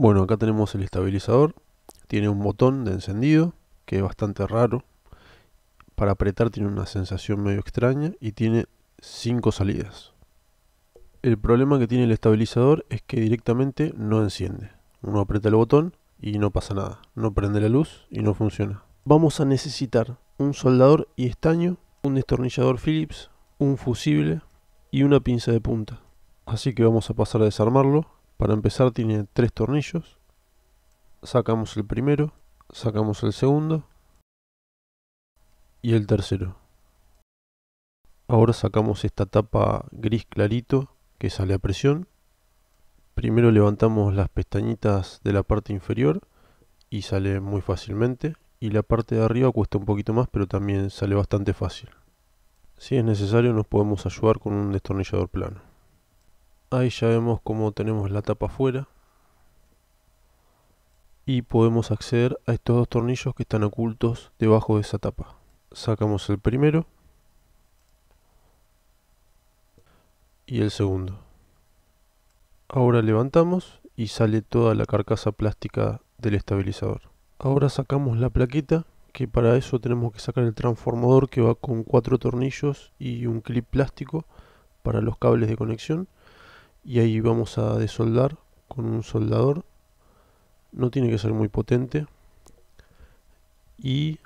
Bueno, acá tenemos el estabilizador. Tiene un botón de encendido, que es bastante raro. Para apretar tiene una sensación medio extraña y tiene 5 salidas. El problema que tiene el estabilizador es que directamente no enciende. Uno aprieta el botón y no pasa nada. No prende la luz y no funciona. Vamos a necesitar un soldador y estaño, un destornillador Phillips, un fusible y una pinza de punta. Así que vamos a pasar a desarmarlo para empezar tiene tres tornillos. Sacamos el primero, sacamos el segundo y el tercero. Ahora sacamos esta tapa gris clarito que sale a presión. Primero levantamos las pestañitas de la parte inferior y sale muy fácilmente. Y la parte de arriba cuesta un poquito más pero también sale bastante fácil. Si es necesario nos podemos ayudar con un destornillador plano. Ahí ya vemos cómo tenemos la tapa afuera. Y podemos acceder a estos dos tornillos que están ocultos debajo de esa tapa. Sacamos el primero. Y el segundo. Ahora levantamos y sale toda la carcasa plástica del estabilizador. Ahora sacamos la plaqueta, que para eso tenemos que sacar el transformador que va con cuatro tornillos y un clip plástico para los cables de conexión y ahí vamos a desoldar con un soldador no tiene que ser muy potente y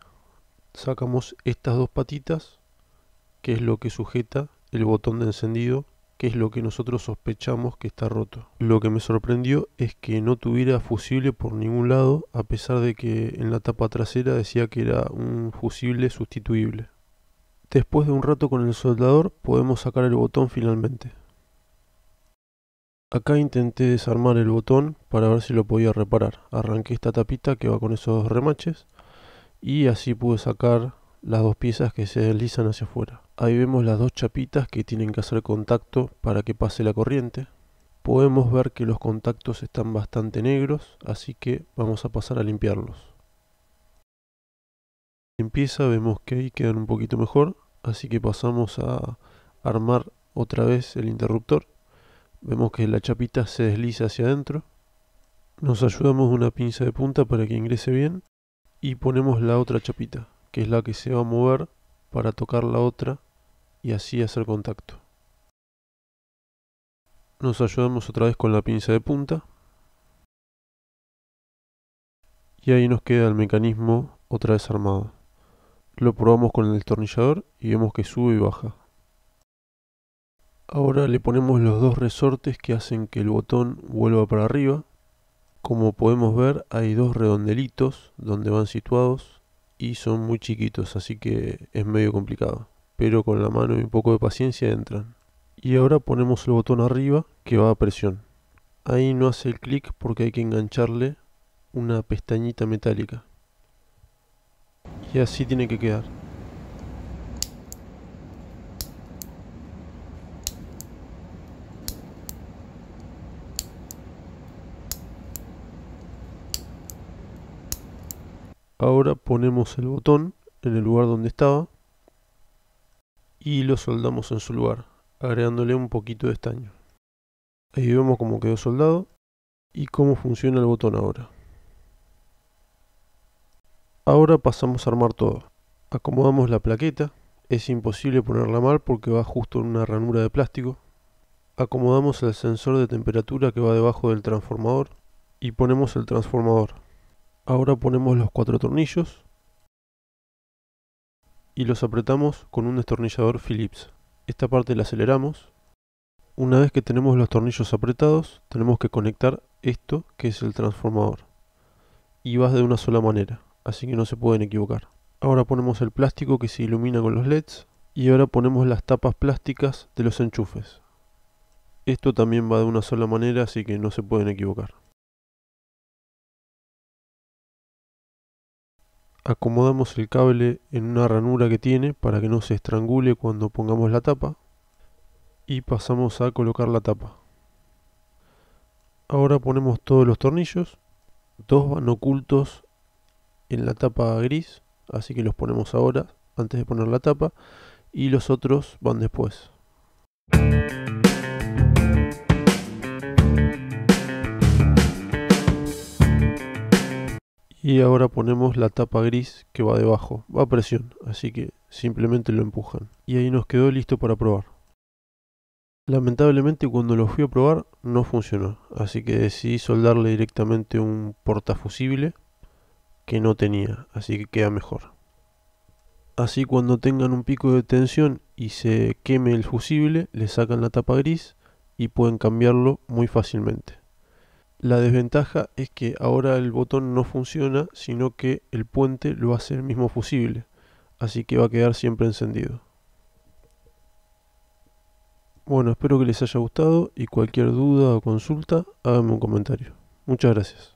sacamos estas dos patitas que es lo que sujeta el botón de encendido que es lo que nosotros sospechamos que está roto lo que me sorprendió es que no tuviera fusible por ningún lado a pesar de que en la tapa trasera decía que era un fusible sustituible después de un rato con el soldador podemos sacar el botón finalmente Acá intenté desarmar el botón para ver si lo podía reparar. Arranqué esta tapita que va con esos dos remaches y así pude sacar las dos piezas que se deslizan hacia afuera. Ahí vemos las dos chapitas que tienen que hacer contacto para que pase la corriente. Podemos ver que los contactos están bastante negros, así que vamos a pasar a limpiarlos. Limpieza vemos que ahí quedan un poquito mejor, así que pasamos a armar otra vez el interruptor. Vemos que la chapita se desliza hacia adentro. Nos ayudamos una pinza de punta para que ingrese bien. Y ponemos la otra chapita, que es la que se va a mover para tocar la otra y así hacer contacto. Nos ayudamos otra vez con la pinza de punta. Y ahí nos queda el mecanismo otra vez armado. Lo probamos con el destornillador y vemos que sube y baja. Ahora le ponemos los dos resortes que hacen que el botón vuelva para arriba. Como podemos ver hay dos redondelitos donde van situados y son muy chiquitos así que es medio complicado. Pero con la mano y un poco de paciencia entran. Y ahora ponemos el botón arriba que va a presión. Ahí no hace el clic porque hay que engancharle una pestañita metálica. Y así tiene que quedar. Ahora ponemos el botón en el lugar donde estaba y lo soldamos en su lugar, agregándole un poquito de estaño. Ahí vemos cómo quedó soldado y cómo funciona el botón ahora. Ahora pasamos a armar todo. Acomodamos la plaqueta, es imposible ponerla mal porque va justo en una ranura de plástico. Acomodamos el sensor de temperatura que va debajo del transformador y ponemos el transformador. Ahora ponemos los cuatro tornillos y los apretamos con un destornillador Phillips. Esta parte la aceleramos. Una vez que tenemos los tornillos apretados, tenemos que conectar esto que es el transformador. Y va de una sola manera, así que no se pueden equivocar. Ahora ponemos el plástico que se ilumina con los LEDs y ahora ponemos las tapas plásticas de los enchufes. Esto también va de una sola manera, así que no se pueden equivocar. Acomodamos el cable en una ranura que tiene para que no se estrangule cuando pongamos la tapa. Y pasamos a colocar la tapa. Ahora ponemos todos los tornillos. Dos van ocultos en la tapa gris, así que los ponemos ahora antes de poner la tapa y los otros van después. y ahora ponemos la tapa gris que va debajo, va a presión, así que simplemente lo empujan. Y ahí nos quedó listo para probar. Lamentablemente cuando lo fui a probar no funcionó, así que decidí soldarle directamente un portafusible que no tenía, así que queda mejor. Así cuando tengan un pico de tensión y se queme el fusible, le sacan la tapa gris y pueden cambiarlo muy fácilmente. La desventaja es que ahora el botón no funciona, sino que el puente lo hace el mismo fusible, así que va a quedar siempre encendido. Bueno, espero que les haya gustado y cualquier duda o consulta, háganme un comentario. Muchas gracias.